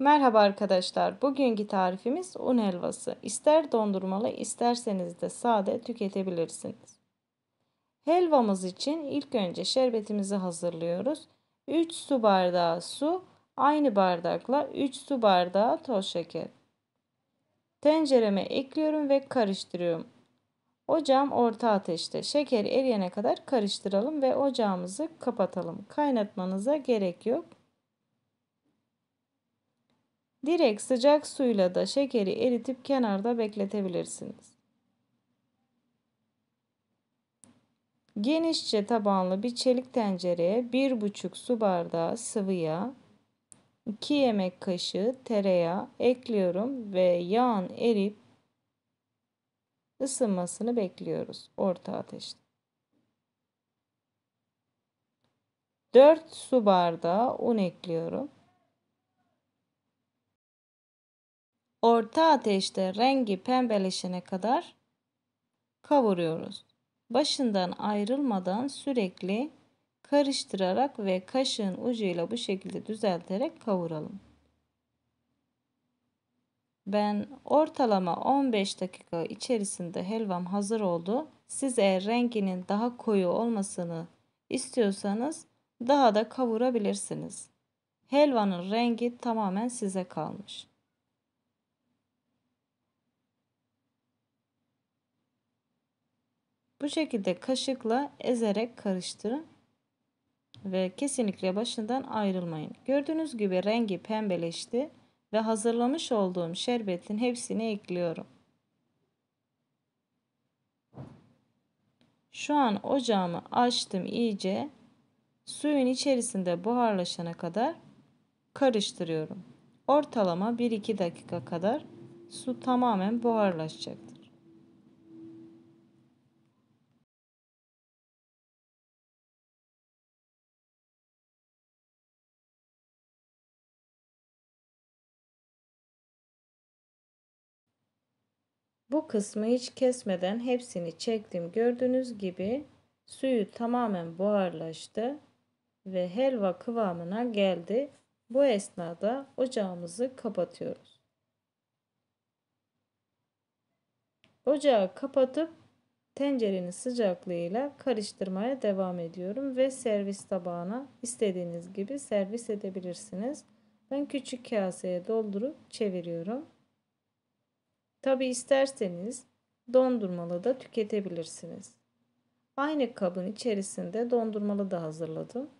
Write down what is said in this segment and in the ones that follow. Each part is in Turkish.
Merhaba arkadaşlar. Bugünkü tarifimiz un helvası. İster dondurmalı isterseniz de sade tüketebilirsiniz. Helvamız için ilk önce şerbetimizi hazırlıyoruz. 3 su bardağı su, aynı bardakla 3 su bardağı toz şeker. Tencereme ekliyorum ve karıştırıyorum. Ocağım orta ateşte. Şeker eriyene kadar karıştıralım ve ocağımızı kapatalım. Kaynatmanıza gerek yok. Direkt sıcak suyla da şekeri eritip kenarda bekletebilirsiniz. Genişçe tabanlı bir çelik tencereye 1,5 su bardağı sıvı yağ, 2 yemek kaşığı tereyağı ekliyorum ve yağın erip ısınmasını bekliyoruz orta ateşte. 4 su bardağı un ekliyorum. orta ateşte rengi pembeleşene kadar kavuruyoruz. Başından ayrılmadan sürekli karıştırarak ve kaşığın ucuyla bu şekilde düzelterek kavuralım. Ben ortalama 15 dakika içerisinde helvam hazır oldu. Siz eğer renginin daha koyu olmasını istiyorsanız daha da kavurabilirsiniz. Helvanın rengi tamamen size kalmış. Bu şekilde kaşıkla ezerek karıştırın ve kesinlikle başından ayrılmayın. Gördüğünüz gibi rengi pembeleşti ve hazırlamış olduğum şerbetin hepsini ekliyorum. Şu an ocağımı açtım iyice. Suyun içerisinde buharlaşana kadar karıştırıyorum. Ortalama 1-2 dakika kadar su tamamen buharlaşacaktır. Bu kısmı hiç kesmeden hepsini çektim. Gördüğünüz gibi suyu tamamen buharlaştı ve helva kıvamına geldi. Bu esnada ocağımızı kapatıyoruz. Ocağı kapatıp tencerenin sıcaklığıyla karıştırmaya devam ediyorum ve servis tabağına istediğiniz gibi servis edebilirsiniz. Ben küçük kaseye doldurup çeviriyorum. Tabi isterseniz dondurmalı da tüketebilirsiniz. Aynı kabın içerisinde dondurmalı da hazırladım.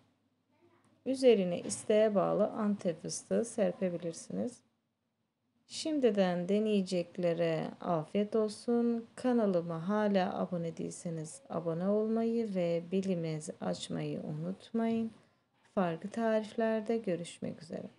Üzerine isteğe bağlı antep fıstığı serpebilirsiniz. Şimdiden deneyeceklere afiyet olsun. Kanalıma hala abone değilseniz abone olmayı ve bilimi açmayı unutmayın. Farklı tariflerde görüşmek üzere.